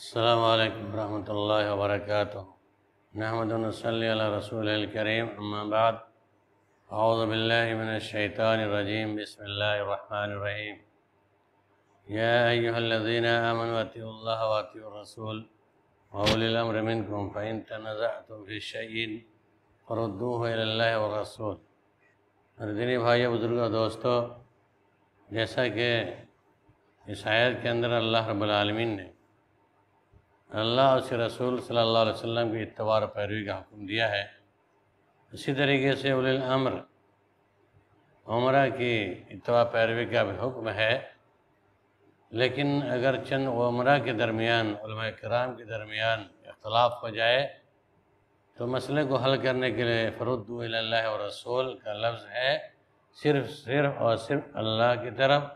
السلام علیکم ورحمۃ اللہ وبرکاتہ نحمد صلی علی رسول الکریم اما بعد اعوذ باللہ من الشیطان الرجیم بسم اللہ الرحمن الرحیم یا ایہا الذین آمنوا اتیو اللہ و اتیو الرسول و اولی الامر منکم فان تنازعتم فی شیء فردوه الی اللہ و رسول مردینی بھائی بزرگو دوستو جیسا کہ اس آیت کے اندر اللہ رب العالمین نے اللہ ع رسول صلی اللہ علیہ وسلم کی اتباع اور پیروی کا حکم دیا ہے اسی طریقے سے الامر عمرہ کی اتباع پیروی کا بھی حکم ہے لیکن اگر چند عمرہ کے درمیان علماء کرام کے درمیان اختلاف ہو جائے تو مسئلے کو حل کرنے کے لیے فرد اللہ و رسول کا لفظ ہے صرف صرف اور صرف اللہ کی طرف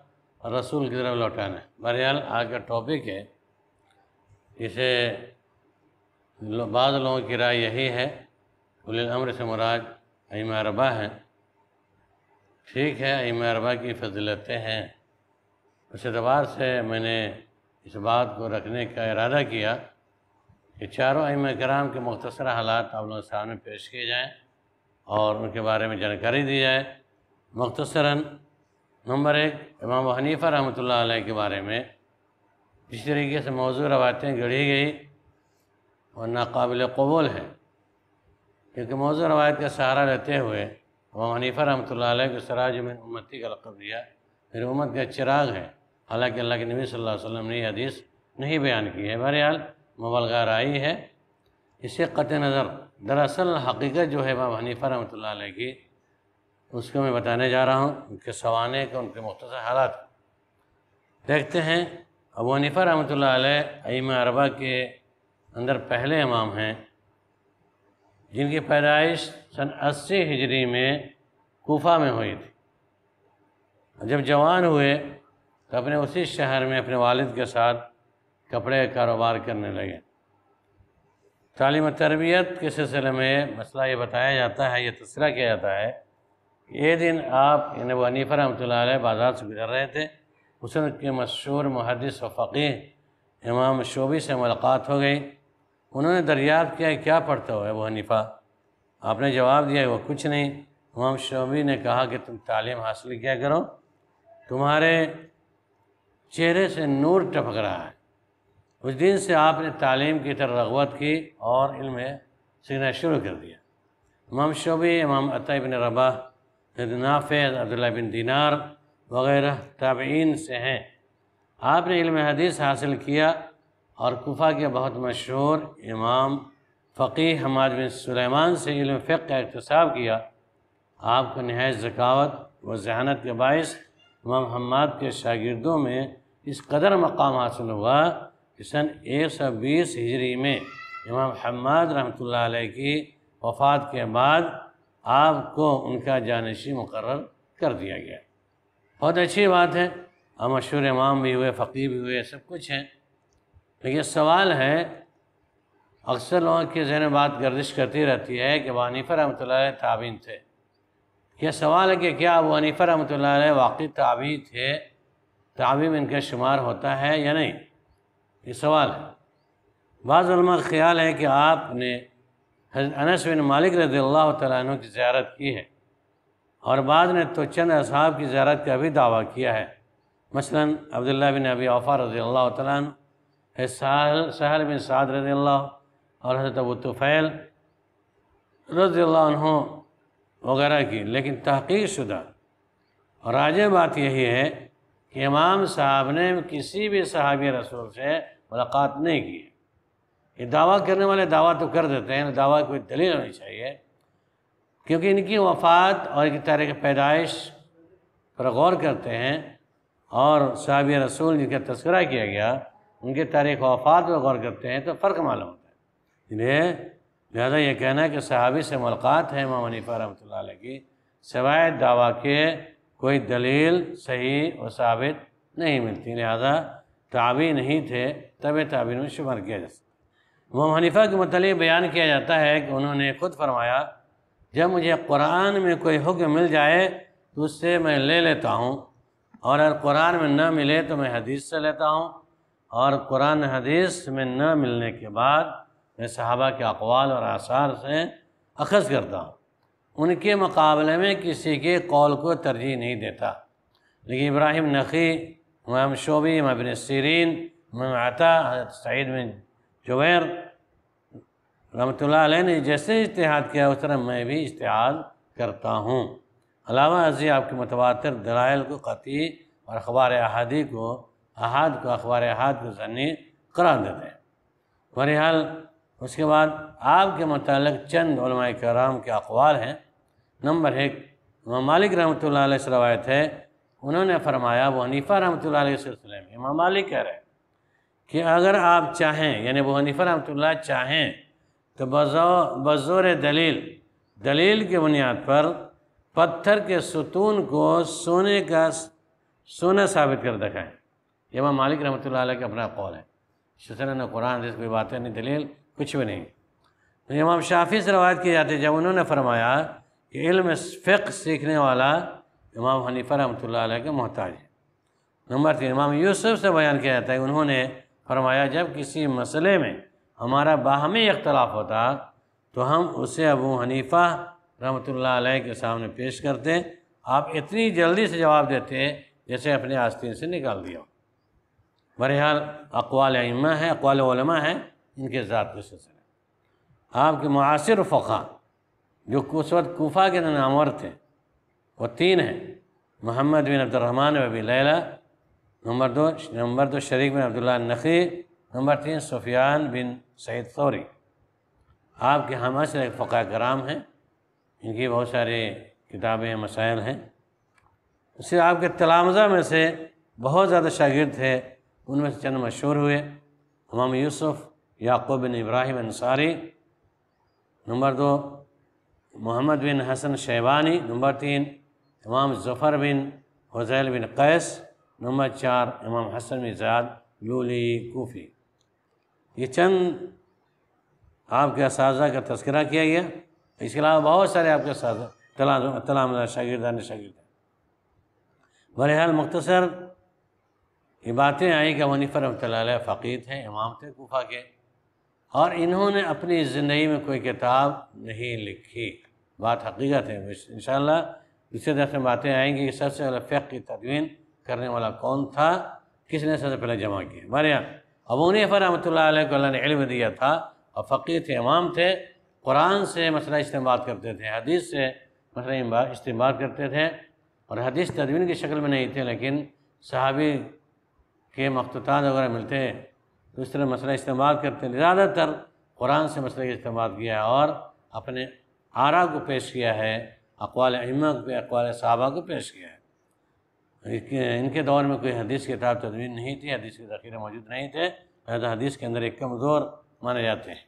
رسول کی طرف لوٹانا بہرحال آج کا ٹاپک ہے اسے بعض لوگوں کی رائے یہی ہے الامر سے مراد ایم اربا ہے ٹھیک ہے ایم اربا کی فضلتیں ہیں اس اعتبار سے میں نے اس بات کو رکھنے کا ارادہ کیا کہ چاروں ایم کرام کے مختصر حالات آپ کے سامنے پیش کیے جائیں اور ان کے بارے میں جانکاری دی جائے مختصراً نمبر ایک امام و حنیفہ رحمۃ اللہ علیہ کے بارے میں اس طریقے سے موضوع روایتیں گڑھی گئی اور ناقابل قبول ہیں کیونکہ موضوع روایت کا سہارا لیتے ہوئے وہ حنیفہ رحمۃ اللہ علیہ کے سراج میں امتی کا لقب دیا پھر امت کا چراغ ہے حالانکہ اللہ کے نبی صلی اللہ علیہ وسلم نے یہ حدیث نہیں بیان کی ہے بہرحال مبلغہ آئی ہے اسے قطع نظر دراصل حقیقت جو ہے بام حنیفہ رحمۃ اللہ علیہ کی اس کو میں بتانے جا رہا ہوں ان کے سوانے کے ان کے مختصر حالات دیکھتے ہیں ابو حنیفہ رحمۃ اللہ علیہ ایم عربہ کے اندر پہلے امام ہیں جن کی پیدائش سن اسی ہجری میں کوفہ میں ہوئی تھی جب جوان ہوئے تو اپنے اسی شہر میں اپنے والد کے ساتھ کپڑے کا کاروبار کرنے لگے تعلیم و تربیت کے سلسلے میں مسئلہ یہ بتایا جاتا ہے یہ تذکرہ کیا جاتا ہے کہ یہ دن آپ یعنی وہ حنیفہ رحمۃ اللہ علیہ بازار سے گزر رہے تھے حسن کے مشہور محدث و فقی امام شعبی سے ملاقات ہو گئی انہوں نے دریافت کیا کیا پڑھتا ہو ابو حنیفہ آپ نے جواب دیا وہ کچھ نہیں امام شعبی نے کہا کہ تم تعلیم حاصل کیا کرو تمہارے چہرے سے نور ٹپک رہا ہے اس دن سے آپ نے تعلیم کی طرف رغبت کی اور علم سیکھنا شروع کر دیا امام شعبی امام عطا بن نافع عبداللہ بن دینار وغیرہ تابعین سے ہیں آپ نے علم حدیث حاصل کیا اور کوفہ کے بہت مشہور امام فقی حماد بن سلیمان سے علم فقہ کا اقتصاب کیا آپ کو نہایت ذکاوت و ذہانت کے باعث امام حماد کے شاگردوں میں اس قدر مقام حاصل ہوا کہ سن ایک سو بیس ہجری میں امام حماد رحمۃ اللہ علیہ کی وفات کے بعد آپ کو ان کا جانشی مقرر کر دیا گیا بہت اچھی بات ہے ہم مشہور امام بھی ہوئے فقیر بھی ہوئے سب کچھ ہیں لیکن سوال ہے اکثر لوگوں کے ذہن میں بات گردش کرتی رہتی ہے کہ وہ عنیفر رحمۃ اللہ علیہ تعبین تھے یہ سوال ہے کہ کیا وہ حنیفہ رحمۃ اللہ علیہ واقعی تعبی تھے تعبیم ان کا شمار ہوتا ہے یا نہیں یہ سوال ہے بعض علماء خیال ہے کہ آپ نے حضرت انس بن مالک رضی اللہ تعالیٰ عنہ کی زیارت کی ہے اور بعد نے تو چند اصحاب کی زیارت کا بھی دعویٰ کیا ہے مثلا عبداللہ بن ابی آفا رضی اللہ تعالیٰ عنہ سہل بن سعد رضی اللہ اور حضرت ابو طفیل رضی اللہ عنہ وغیرہ کی لیکن تحقیق شدہ اور راجہ بات یہی ہے کہ امام صاحب نے کسی بھی صحابی رسول سے ملاقات نہیں کی یہ دعویٰ کرنے والے دعویٰ تو کر دیتے ہیں دعویٰ کوئی دلیل ہونی چاہیے کیونکہ ان کی وفات اور ان کی تاریخ پیدائش پر غور کرتے ہیں اور صحابی رسول جن کا تذکرہ کیا گیا ان کے تاریخ وفات پر غور کرتے ہیں تو فرق معلوم ہوتا ہے انہیں لہٰذا یہ کہنا ہے کہ صحابی سے ملاقات ہے امام حنیفہ رحمۃ اللہ علیہ کی سوائے دعویٰ کے کوئی دلیل صحیح و ثابت نہیں ملتی لہذا تعبی نہیں تھے تب تعبیر میں شمار کیا جا سکتا امام حنیفہ کے متعلق بیان کیا جاتا ہے کہ انہوں نے خود فرمایا جب مجھے قرآن میں کوئی حکم مل جائے تو اس سے میں لے لیتا ہوں اور اگر قرآن میں نہ ملے تو میں حدیث سے لیتا ہوں اور قرآن حدیث میں نہ ملنے کے بعد میں صحابہ کے اقوال اور آثار سے اخذ کرتا ہوں ان کے مقابلے میں کسی کے قول کو ترجیح نہیں دیتا لیکن ابراہیم نقی محمد مبن سیرین حضرت سعید بن جویر رحمۃ اللہ علیہ نے جیسے اشتہاد کیا اس طرح میں بھی اجتحاد کرتا ہوں علامہ عزیز آپ کے متواتر دلائل کو قطعی اور اخبار احادی کو احاد کو اخبار احاد کو ذنی قرار دیتے ہیں بہرحال اس کے بعد آپ کے متعلق چند علماء کرام کے اقوال ہیں نمبر ایک امام مالک رحمۃ اللہ علیہ سے روایت ہے انہوں نے فرمایا وہ حنیفہ رحمۃ اللہ علیہ سلسلے میں مالک کہہ رہے ہیں کہ اگر آپ چاہیں یعنی وہ حنیفہ رحمۃ اللہ چاہیں تو بزور دلیل دلیل کے بنیاد پر پتھر کے ستون کو سونے کا سونا ثابت کر دکھائیں یہ امام مالک رحمۃ اللہ علیہ کا اپنا قول ہے نہ قرآن سے کوئی باتیں نہیں دلیل کچھ بھی نہیں تو امام شافی سے روایت کی جاتی ہے جب انہوں نے فرمایا کہ علم فقہ سیکھنے والا امام حنیفہ رحمۃ اللہ علیہ کے محتاج ہے نمبر تین امام یوسف سے بیان کیا جاتا ہے انہوں نے فرمایا جب کسی مسئلے میں ہمارا باہمی اختلاف ہوتا تو ہم اسے ابو حنیفہ رحمۃ اللہ علیہ کے سامنے پیش کرتے آپ اتنی جلدی سے جواب دیتے جیسے اپنے آستین سے نکال دیا برحال اقوال علمہ ہیں اقوال علماء ہیں ان کے ذات کے سلسلے آپ کے معاصر فقا جو وقت کوفہ کے نامور تھے وہ تین ہیں محمد بن عبد عبدالرحمٰن لیلہ نمبر دو نمبر دو شریک بن عبداللہ نقی نمبر تین صفیان بن سعید ثوری آپ کے ہماشر ایک فقہ کرام ہیں ان کی بہت سارے کتابیں مسائل ہیں اس سے آپ کے تلامزہ میں سے بہت زیادہ شاگرد تھے ان میں سے چند مشہور ہوئے امام یوسف یعقوب بن ابراہیم انصاری نمبر دو محمد بن حسن شیبانی نمبر تین امام ظفر بن حضیل بن قیس نمبر چار امام حسن بن زیاد لولی کوفی یہ چند آپ کے اساتذہ کا تذکرہ کیا گیا اس کے علاوہ بہت سارے آپ کے اساتذہ تلام شاگردان شاگرد بہرحال مختصر یہ باتیں آئیں کہ منیفر رحمۃ اللہ علیہ فقیر ہیں امام تھے کوفہ کے اور انہوں نے اپنی زندگی میں کوئی کتاب نہیں لکھی بات حقیقت ہے انشاءاللہ دوسرے درخت سے باتیں آئیں گی کہ سب سے فقہ کی تدوین کرنے والا کون تھا کس نے سب سے پہلے جمع کیا بہرحال اب انہیں رحمۃ اللہ علیہ کو اللہ نے علم دیا تھا اور فقیر تھے امام تھے قرآن سے مسئلہ استعمال کرتے تھے حدیث سے مسئلہ استعمال کرتے تھے اور حدیث تدوین کی شکل میں نہیں تھے لیکن صحابی کے مختار وغیرہ ملتے تو اس طرح مسئلہ استعمال کرتے ہیں زیادہ تر قرآن سے مسئلہ استعمال کیا ہے اور اپنے آرا کو پیش کیا ہے اقوال احمد پہ اقوال صحابہ کو پیش کیا ہے ان کے دور میں کوئی حدیث کتاب تدوین نہیں تھی حدیث کے ذخیرے موجود نہیں تھے حدیث کے اندر ایک کمزور مانے جاتے ہیں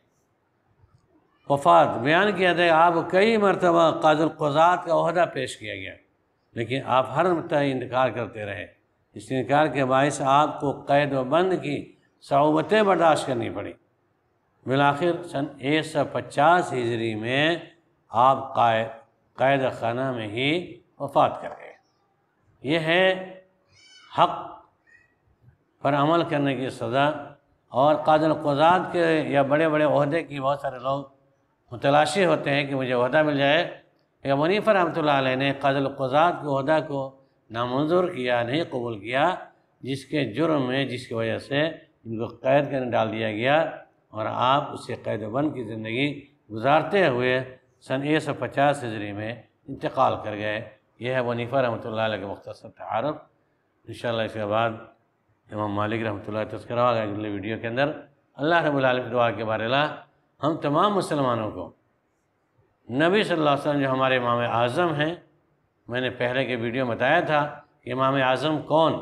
وفات بیان کیا تھا کہ آپ کئی مرتبہ قاض القضات کا عہدہ پیش کیا گیا لیکن آپ ہر مرتبہ انتقار کرتے رہے اس انکار کے باعث آپ کو قید و بند کی صعوبتیں برداشت کرنی پڑی بالآخر سن ایک سو پچاس ہجری میں آپ قائد قید خانہ میں ہی وفات کر گئے یہ ہے حق پر عمل کرنے کی سزا اور قادل القوضات کے یا بڑے بڑے عہدے کی بہت سارے لوگ متلاشی ہوتے ہیں کہ مجھے عہدہ مل جائے یا منیف رحمۃ اللہ علیہ نے قادل القوضات کے عہدہ کو نامنظور کیا نہیں قبول کیا جس کے جرم میں جس کی وجہ سے ان کو قید کرنے ڈال دیا گیا اور آپ اسے قید و بند کی زندگی گزارتے ہوئے سن ایک سو پچاس ہجری میں انتقال کر گئے یہ ہے ونیفہ رحمۃ اللہ علیہ کے مختصر تعارف ان شاء اللہ اس کے بعد امام مالک رحمۃ اللہ تذکرہ ہوگا اگلے ویڈیو کے اندر اللہ رب العالم دعا کے بارے اللہ ہم تمام مسلمانوں کو نبی صلی اللہ علیہ وسلم جو ہمارے امام اعظم ہیں میں نے پہلے کے ویڈیو میں بتایا تھا کہ امام اعظم کون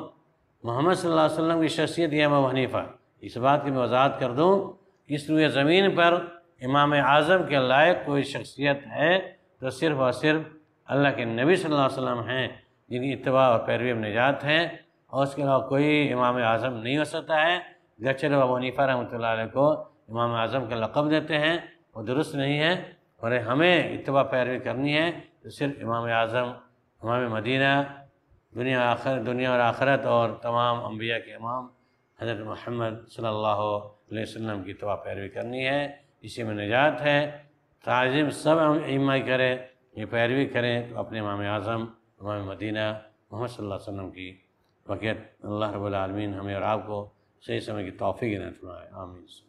محمد صلی اللہ علیہ وسلم کی شخصیت یہ امام حنیفہ اس بات کی میں وضاحت کر دوں اس روئے زمین پر امام اعظم کے لائق کوئی شخصیت ہے تو صرف اور صرف اللہ کے نبی صلی اللہ علیہ وسلم ہیں جن کی اتباع اور پیروی میں نجات ہیں اور اس کے علاوہ کوئی امام اعظم نہیں ہو سکتا ہے گچر و منیفہ رحمۃ اللہ علیہ کو امام اعظم کا لقب دیتے ہیں وہ درست نہیں ہے اور ہمیں اتباع پیروی کرنی ہے تو صرف امام اعظم امام مدینہ دنیا آخر دنیا اور آخرت اور تمام انبیاء کے امام حضرت محمد صلی اللہ علیہ وسلم کی اتباع پیروی کرنی ہے اسی میں نجات ہے تعظیم سب امائی کرے یہ پیروی کریں تو اپنے امام اعظم امام مدینہ محمد صلی اللہ علیہ وسلم کی وقیت اللہ رب العالمین ہمیں اور آپ کو صحیح سمے کی توفیق نہ چھوڑا ہے